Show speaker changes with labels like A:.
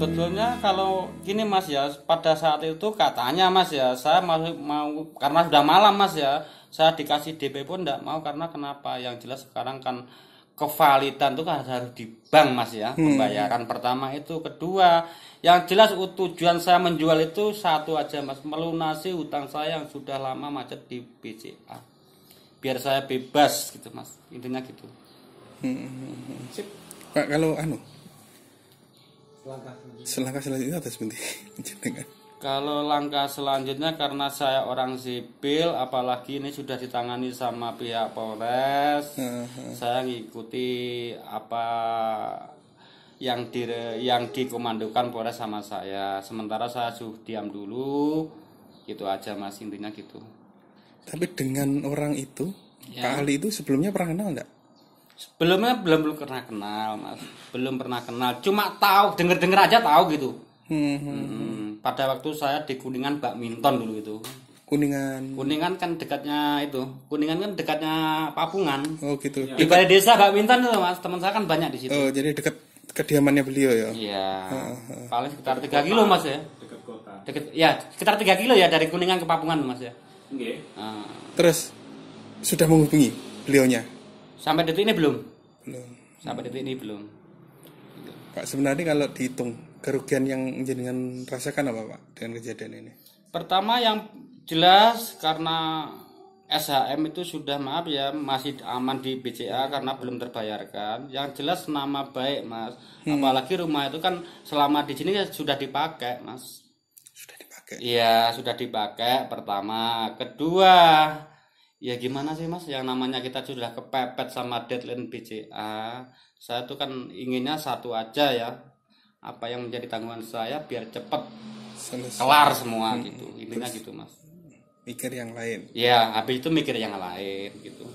A: sebetulnya kalau gini mas ya pada saat itu katanya mas ya saya mau, mau karena sudah malam mas ya saya dikasih DP pun tidak mau karena kenapa yang jelas sekarang kan kevalitan itu kan harus di bank mas ya hmm. pembayaran hmm. pertama itu kedua yang jelas tujuan saya menjual itu satu aja mas melunasi utang saya yang sudah lama macet di BCA biar saya bebas gitu mas intinya gitu hmm. hmm, hmm Sip. kalau anu langkah selanjutnya? Selangkah selanjutnya atas Kalau langkah selanjutnya karena saya orang sipil, apalagi ini sudah ditangani sama pihak Polres, uh -huh. saya ngikuti apa yang di yang dikomandokan Polres sama saya. Sementara saya suh diam dulu, gitu aja mas intinya gitu. Tapi dengan orang itu, ya. Ali itu sebelumnya pernah kenal nggak? sebelumnya belum belum pernah kenal mas belum pernah kenal cuma tahu denger denger aja tahu gitu hmm, hmm, hmm, hmm, pada waktu saya di kuningan Mbak Minton dulu itu kuningan kuningan kan dekatnya itu kuningan kan dekatnya papungan oh gitu di balai desa Minton itu mas teman saya kan banyak di situ oh jadi dekat kediamannya beliau ya iya ah, ah, ah. paling sekitar tiga kilo mas ya dekat kota dekat ya sekitar tiga kilo ya dari kuningan ke papungan mas ya Oke. Okay. Uh. terus sudah menghubungi beliaunya Sampai detik ini belum? Belum. Sampai detik ini belum. Pak, sebenarnya kalau dihitung kerugian yang jenengan rasakan apa, Pak, dengan kejadian ini? Pertama yang jelas karena SHM itu sudah maaf ya masih aman di BCA karena belum terbayarkan. Yang jelas nama baik mas, hmm. apalagi rumah itu kan selama di sini kan sudah dipakai mas. Sudah dipakai. Iya sudah dipakai pertama, kedua ya gimana sih mas yang namanya kita sudah kepepet sama deadline BCA saya tuh kan inginnya satu aja ya apa yang menjadi tanggungan saya biar cepet kelar semua hmm. gitu intinya Terus gitu mas mikir yang lain ya habis itu mikir yang lain gitu